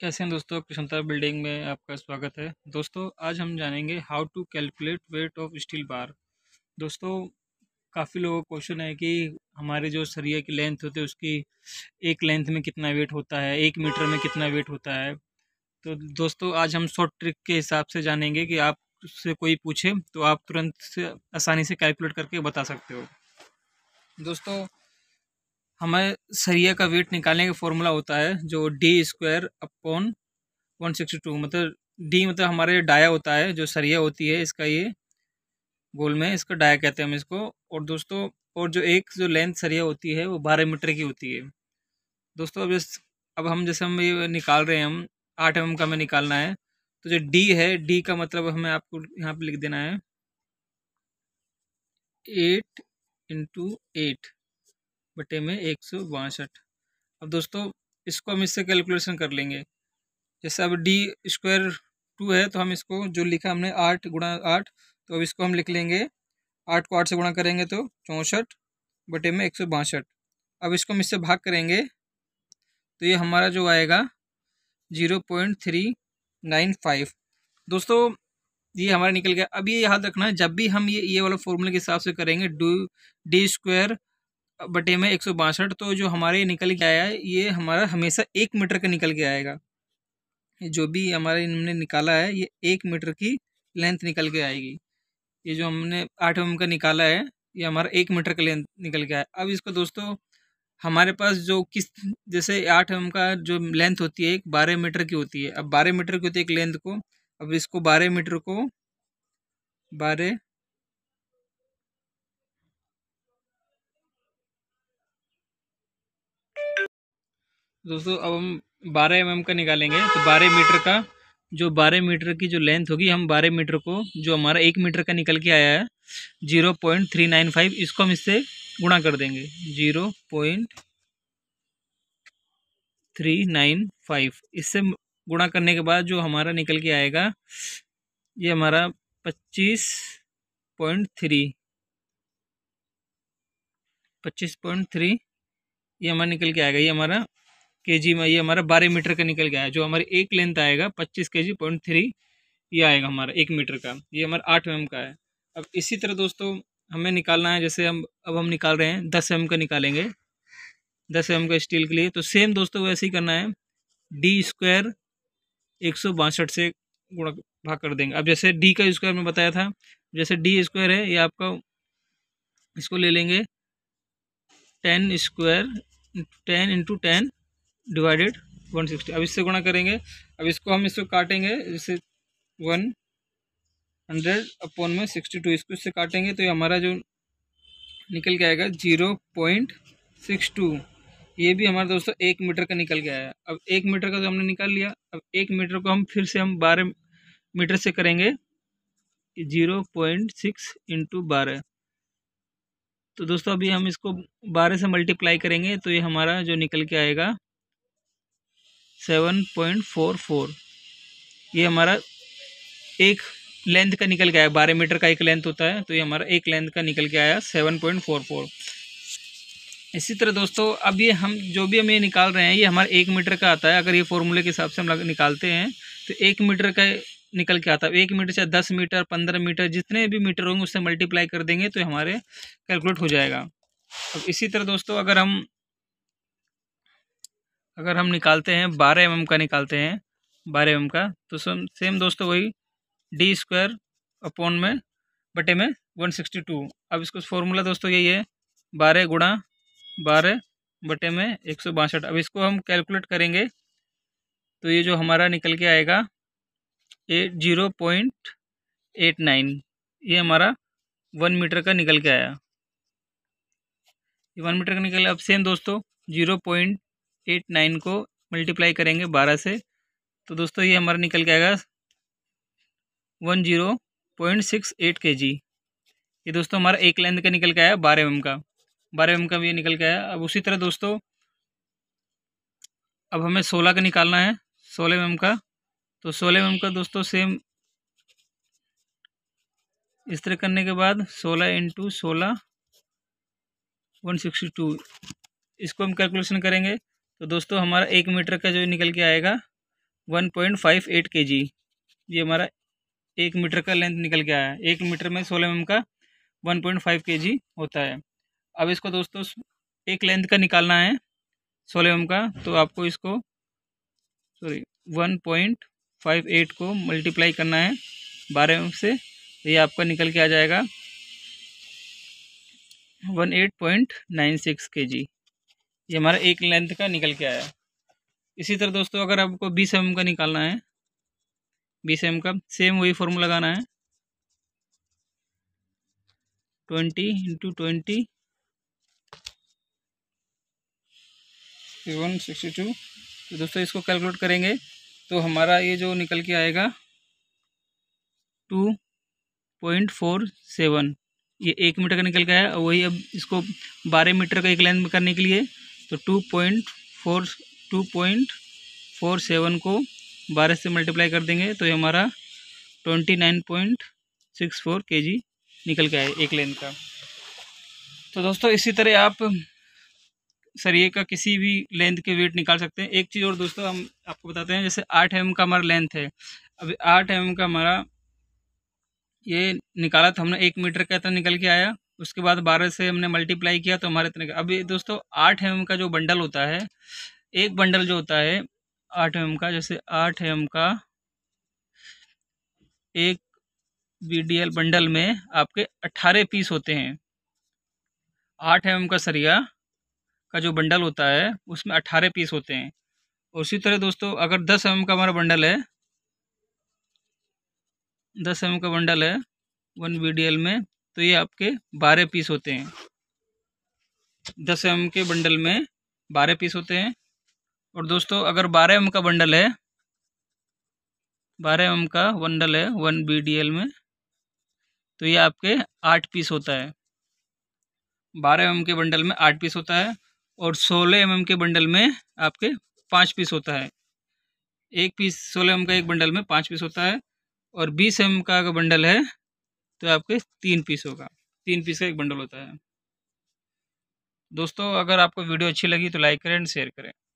कैसे हैं दोस्तों कृष्णता बिल्डिंग में आपका स्वागत है दोस्तों आज हम जानेंगे how to calculate weight of steel bar दोस्तों काफ़ी लोगों का क्वेश्चन है कि हमारे जो सरिया की लेंथ होती है उसकी एक लेंथ में कितना वेट होता है एक मीटर में कितना वेट होता है तो दोस्तों आज हम शॉर्ट ट्रिक के हिसाब से जानेंगे कि आप से कोई पूछे तो आप तुरंत से आसानी से कैलकुलेट करके बता सकते हो दोस्तों हमें सरिया का वेट निकालने का फॉर्मूला होता है जो D square upon one sixty two मतलब डी मतलब हमारे डाया होता है जो सरिया होती है इसका ये गोल में इसका डाया कहते हैं हम इसको और दोस्तों और जो एक जो लेंथ सरिया होती है वो बारह मीटर की होती है दोस्तों अब जैसे अब हम जैसे हम ये निकाल रहे हैं हम आठ एम mm का हमें निकालना है तो जो डी है डी का मतलब हमें आपको यहाँ पर लिख देना है एट इंटू एट बटे में एक सौ बासठ अब दोस्तों इसको हम इससे कैलकुलेशन कर लेंगे जैसे अब डी स्क्वायर टू है तो हम इसको जो लिखा हमने आठ गुणा आठ तो अब इसको हम लिख लेंगे आठ को आठ से गुणा करेंगे तो चौंसठ बटे में एक सौ बासठ अब इसको हम इससे भाग करेंगे तो ये हमारा जो आएगा zero point three nine five दोस्तों ये हमारा निकल गया अब ये याद रखना है जब भी हम ये ये वाला फॉर्मूले के हिसाब से करेंगे डू डी स्क्वायर बटे में एक सौ बासठ तो जो हमारे निकल के आया है ये हमारा हमेशा एक मीटर का निकल के आएगा जो भी हमारे इन्होंने निकाला है ये एक मीटर की लेंथ निकल के आएगी ये जो हमने आठ एम का निकाला है ये हमारा एक मीटर का लेंथ निकल के आया अब इसको दोस्तों हमारे पास जो किस जैसे आठ एम का जो लेंथ होती है एक बारह मीटर की होती है अब बारह मीटर की होती है एक लेंथ को अब इसको बारह मीटर को बारह दोस्तों अब हम 12 एम mm का निकालेंगे तो 12 मीटर का जो 12 मीटर की जो लेंथ होगी हम 12 मीटर को जो हमारा एक मीटर का निकल के आया है zero point three nine five इसको हम इससे गुणा कर देंगे zero point three nine five इससे गुणा करने के बाद जो हमारा निकल के आएगा ये हमारा पच्चीस पॉइंट थ्री पच्चीस पॉइंट थ्री ये हमारा निकल के आएगा ये हमारा के जी में ये हमारा बारह मीटर का निकल गया है जो हमारे एक लेंथ आएगा पच्चीस के जी पॉइंट थ्री ये आएगा हमारा एक मीटर का ये हमारा आठ एम का है अब इसी तरह दोस्तों हमें निकालना है जैसे हम अब हम निकाल रहे हैं दस एम का निकालेंगे दस एम का स्टील के लिए तो सेम दोस्तों वैसे ही करना है डी स्क्वायर एक सौ बासठ से गुणा भाग कर देंगे अब जैसे डी का स्क्वायर में बताया था जैसे डी स्क्वायर है ये आपका इसको ले लेंगे ten square ten into ten divided one sixty अब इससे गुणा करेंगे अब इसको हम इसको काटेंगे जैसे वन हंड्रेड अपॉन में सिक्सटी टू इसको इससे काटेंगे तो ये हमारा जो निकल के आएगा जीरो पॉइंट सिक्स टू ये भी हमारा दोस्तों एक मीटर का निकल गया है अब एक मीटर का तो हमने निकाल लिया अब एक मीटर को हम फिर से हम बारह मीटर से करेंगे जीरो पॉइंट सिक्स इंटू बारह तो दोस्तों अभी हम इसको बारह से मल्टीप्लाई करेंगे तो ये हमारा जो निकल के आएगा सेवन पॉइंट फोर फोर ये हमारा एक लेंथ का निकल के आया बारह मीटर का एक लेंथ होता है तो ये हमारा एक लेंथ का निकल के आया सेवन पॉइंट फोर फोर इसी तरह दोस्तों अब ये हम जो भी हम ये निकाल रहे हैं ये हमारा एक मीटर का आता है अगर ये फॉर्मूले के हिसाब से हम निकालते हैं तो एक मीटर का निकल के आता है एक मीटर से दस मीटर पंद्रह मीटर जितने भी मीटर होंगे उससे मल्टीप्लाई कर देंगे तो हमारे कैलकुलेट हो जाएगा अब इसी तरह दोस्तों अगर हम अगर हम निकालते हैं बारह एम का निकालते हैं बारह एम का तो सेम दोस्तों वही डी स्क्वायर अपॉन में बटे में वन सिक्सटी टू अब इसको फॉर्मूला दोस्तों यही है बारह गुणा बारह बटे में एक सौ बासठ अब इसको हम कैलकुलेट करेंगे तो ये जो हमारा निकल के आएगा a zero point eight nine ये हमारा वन मीटर का निकल के आया ये वन मीटर का निकल अब सेम दोस्तों जीरो पॉइंट एट नाइन को मल्टीप्लाई करेंगे बारह से तो दोस्तों ये हमारा निकल के आएगा one zero point six eight K G ये दोस्तों हमारा एक लेंथ का निकल के आया बारह एम का बारह एम का भी ये निकल के आया अब उसी तरह दोस्तों अब हमें सोलह का निकालना है सोलह एम का तो सोलह एम का दोस्तों सेम इस तरह करने के बाद सोलह इंटू सोलह वन सिक्सटी टू इसको हम कैलकुलेशन करेंगे तो दोस्तों हमारा एक मीटर का जो निकल के आएगा one point five eight K G ये हमारा एक मीटर का लेंथ निकल के आया एक मीटर में सोलह एम का वन पॉइंट फाइव के जी होता है अब इसको दोस्तों एक लेंथ का निकालना है सोलह एम का तो आपको इसको sorry one point five eight को मल्टीप्लाई करना है बारह एम से ये आपका निकल के आ जाएगा one eight point nine six K G ये हमारा एक लेंथ का निकल के आया इसी तरह दोस्तों अगर आपको बीस एम का निकालना है बीस एम का सेम वही फॉर्म लगाना है twenty into twenty one sixty two तो दोस्तों इसको कैलकुलेट करेंगे तो हमारा ये जो निकल के आएगा टू पॉइंट फोर सेवन ये एक मीटर का निकल के आया वही अब इसको बारह मीटर का एक लेंथ करने के लिए तो two point four two point four seven को बारह से मल्टीप्लाई कर देंगे तो ये हमारा twenty nine point six four K G निकल के आए एक लेन का तो दोस्तों इसी तरह आप सरिये का किसी भी लेंथ के वेट निकाल सकते हैं एक चीज़ और दोस्तों हम आपको बताते हैं जैसे आठ एम का हमारा लेंथ है अभी आठ एम का हमारा ये निकाला था हमने एक मीटर का इतना निकल के आया उसके बाद बारह से हमने मल्टीप्लाई किया तो हमारे इतने अभी दोस्तों आठ एम का जो बंडल होता है एक बंडल जो होता है आठ एम का जैसे आठ एम का एक बी बंडल में आपके अट्ठारह पीस होते हैं आठ एम का सरिया का जो बंडल होता है उसमें अट्ठारह पीस होते हैं और उसी तरह दोस्तों अगर दस एम का हमारा बंडल है दस एम का बंडल है वन बी में तो ये आपके बारह पीस होते हैं दस एम के बंडल में बारह पीस होते हैं और दोस्तों अगर बारह एम का बंडल है बारह एम का बंडल है वन बी डी एल में तो ये आपके आठ पीस होता है बारह एम के बंडल में आठ पीस होता है और सोलह एम के बंडल में आपके पाँच पीस होता है एक पीस सोलह एम का एक बंडल में पाँच पीस होता है और बीस एम का अगर बंडल है तो आपके तीन पीस होगा तीन पीस का एक बंडल होता है दोस्तों अगर आपको वीडियो अच्छी लगी तो लाइक करें एंड शेयर करें